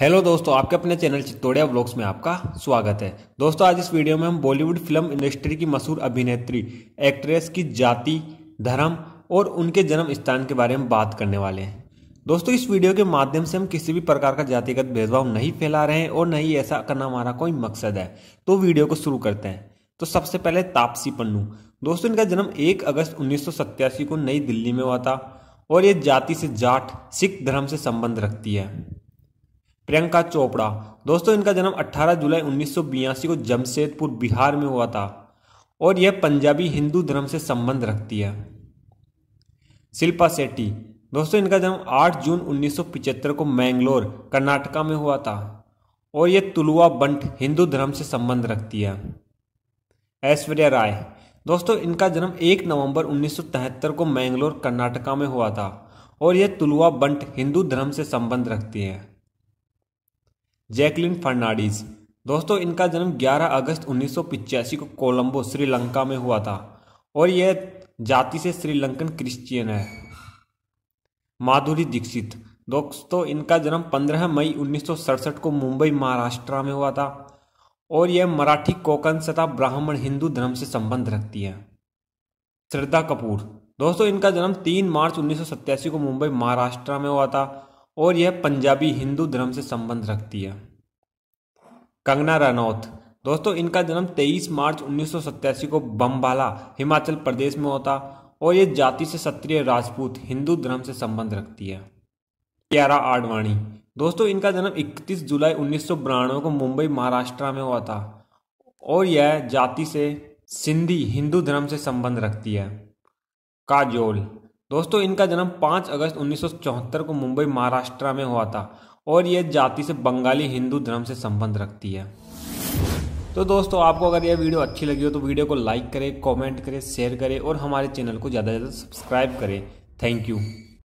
hello दोस्तों आपके अपने चैनल चित्तौड़िया ब्लॉग्स में आपका स्वागत है दोस्तों आज इस वीडियो में हम बॉलीवुड फिल्म इंडस्ट्री की मशहूर अभिनेत्री एक्ट्रेस की जाति धर्म और उनके जन्म स्थान के बारे में बात करने वाले हैं दोस्तों इस वीडियो के माध्यम से हम किसी भी प्रकार का जातिगत भेदभाव नहीं फैला रहे हैं और न ही ऐसा करना हमारा कोई मकसद है तो वीडियो को शुरू करते हैं तो सबसे पहले तापसी पन्नू दोस्तों इनका जन्म एक अगस्त उन्नीस को नई दिल्ली में हुआ था और ये जाति से जाट सिख धर्म से संबंध रखती है प्रियंका चोपड़ा दोस्तों इनका जन्म 18 जुलाई उन्नीस को जमशेदपुर बिहार में हुआ था और यह पंजाबी हिंदू धर्म से संबंध रखती है शिल्पा सेट्टी दोस्तों इनका जन्म 8 जून उन्नीस को मैंगलोर कर्नाटका में हुआ था और यह तुलुआ बंट हिंदू धर्म से संबंध रखती है ऐश्वर्या राय दोस्तों इनका जन्म 1 नवंबर उन्नीस को मैंगलोर कर्नाटका में हुआ था और यह तुलुआ बंट हिंदू धर्म से संबंध रखती है जैकलिन फर्नाडिस दोस्तों इनका जन्म 11 अगस्त उन्नीस को कोलंबो श्रीलंका में हुआ था और यह जाति से श्रीलंकन क्रिश्चियन है माधुरी दीक्षित दोस्तों इनका जन्म 15 मई उन्नीस को मुंबई महाराष्ट्र में हुआ था और यह मराठी कोकन तथा ब्राह्मण हिंदू धर्म से संबंध रखती है श्रद्धा कपूर दोस्तों इनका जन्म 3 मार्च उन्नीस को मुंबई महाराष्ट्र में हुआ था और यह पंजाबी हिंदू धर्म से संबंध रखती है कंगना रनौत दोस्तों इनका जन्म 23 मार्च उन्नीस को बम्बाला हिमाचल प्रदेश में होता और ये जाति से क्षत्रिय राजपूत हिंदू धर्म से संबंध रखती है क्यारा आडवाणी दोस्तों इनका जन्म 31 जुलाई उन्नीस को मुंबई महाराष्ट्र में हुआ था और यह जाति से सिंधी हिंदू धर्म से संबंध रखती है काजोल दोस्तों इनका जन्म 5 अगस्त 1974 को मुंबई महाराष्ट्र में हुआ था और यह जाति से बंगाली हिंदू धर्म से संबंध रखती है तो दोस्तों आपको अगर यह वीडियो अच्छी लगी हो तो वीडियो को लाइक करें कमेंट करें शेयर करें और हमारे चैनल को ज़्यादा से ज़्यादा सब्सक्राइब करें थैंक यू